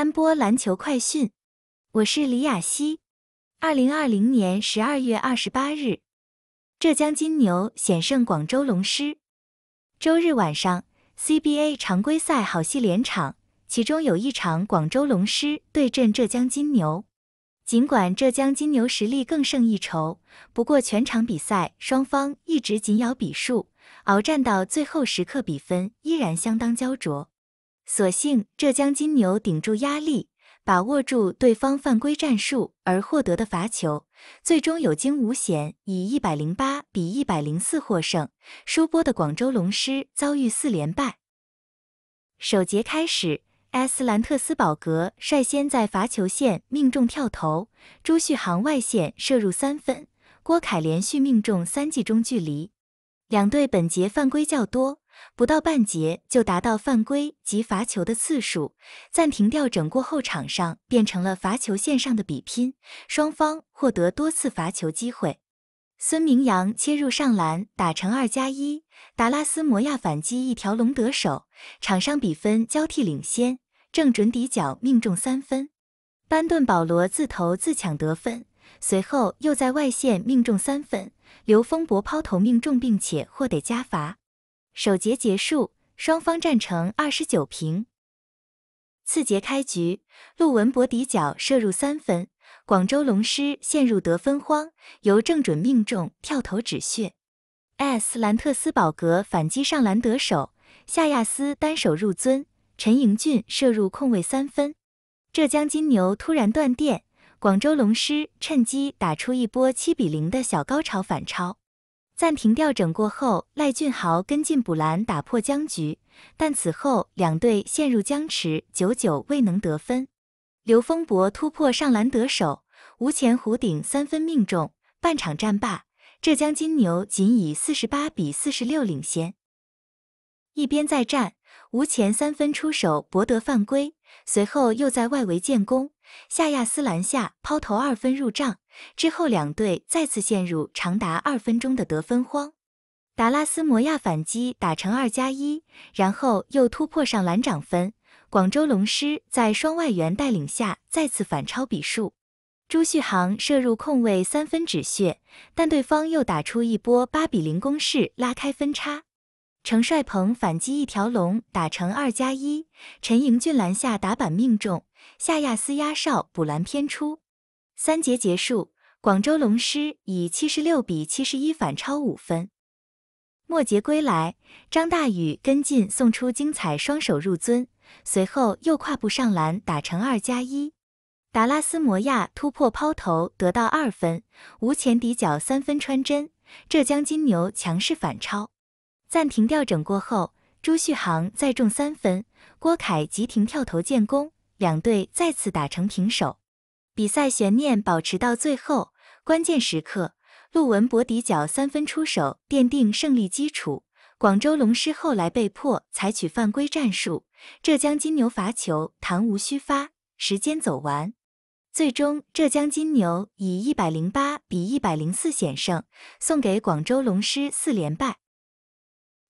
三波篮球快讯，我是李雅希。二零二零年十二月二十八日，浙江金牛险胜广州龙狮。周日晚上，CBA 常规赛好戏连场，其中有一场广州龙狮对阵浙江金牛。尽管浙江金牛实力更胜一筹，不过全场比赛双方一直紧咬比数，鏖战到最后时刻，比分依然相当焦灼。所幸浙江金牛顶住压力，把握住对方犯规战术而获得的罚球，最终有惊无险以一百零八比一百零四获胜。输波的广州龙狮遭遇四连败。首节开始，埃斯兰特斯堡格率先在罚球线命中跳投，朱旭航外线射入三分，郭凯连续命中三记中距离。两队本节犯规较多，不到半节就达到犯规及罚球的次数。暂停调整过后，场上变成了罚球线上的比拼，双方获得多次罚球机会。孙明阳切入上篮打成二加一，达拉斯摩亚反击一条龙得手，场上比分交替领先。正准底角命中三分，班顿保罗自投自抢得分。随后又在外线命中三分，刘峰博抛投命中，并且获得加罚。首节结束，双方战成二十九平。次节开局，陆文博底角射入三分，广州龙狮陷入得分荒，由郑准命中跳投止血。斯兰特斯堡格反击上篮得手，夏亚斯单手入樽，陈盈俊射入空位三分，浙江金牛突然断电。广州龙狮趁机打出一波七比零的小高潮反超，暂停调整过后，赖俊豪跟进补篮打破僵局，但此后两队陷入僵持，久久未能得分。刘峰博突破上篮得手，吴前弧顶三分命中，半场战罢，浙江金牛仅以四十八比四十六领先。一边再战，吴前三分出手博得犯规。随后又在外围建功，夏亚斯篮下抛投二分入账。之后两队再次陷入长达二分钟的得分荒。达拉斯摩亚反击打成二加一，然后又突破上篮涨分。广州龙狮在双外援带领下再次反超比数。朱旭航射入空位三分止血，但对方又打出一波八比零攻势拉开分差。程帅鹏反击一条龙打成二加一，陈盈俊篮下打板命中，夏亚斯压哨补篮偏出。三节结束，广州龙狮以七十六比七十一反超五分。末节归来，张大宇跟进送出精彩双手入樽，随后又跨步上篮打成二加一。达拉斯摩亚突破抛投得到二分，无前底角三分穿针，浙江金牛强势反超。暂停调整过后，朱旭航再中三分，郭凯急停跳投建功，两队再次打成平手。比赛悬念保持到最后关键时刻，陆文博底角三分出手奠定胜利基础。广州龙狮后来被迫采取犯规战术，浙江金牛罚球弹无虚发。时间走完，最终浙江金牛以一百零八比一百零四险胜，送给广州龙狮四连败。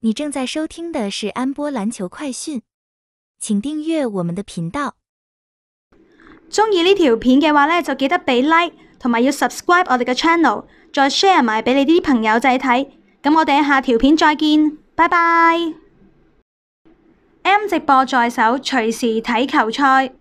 你正在收听的是安波篮球快讯，请订阅我们的频道。中意呢条片嘅话呢，就记得俾 like 同埋要 subscribe 我哋嘅 channel，再 share 埋俾你啲朋友仔睇。咁我哋下条片再见，拜拜。M 直播在手，随时睇球赛。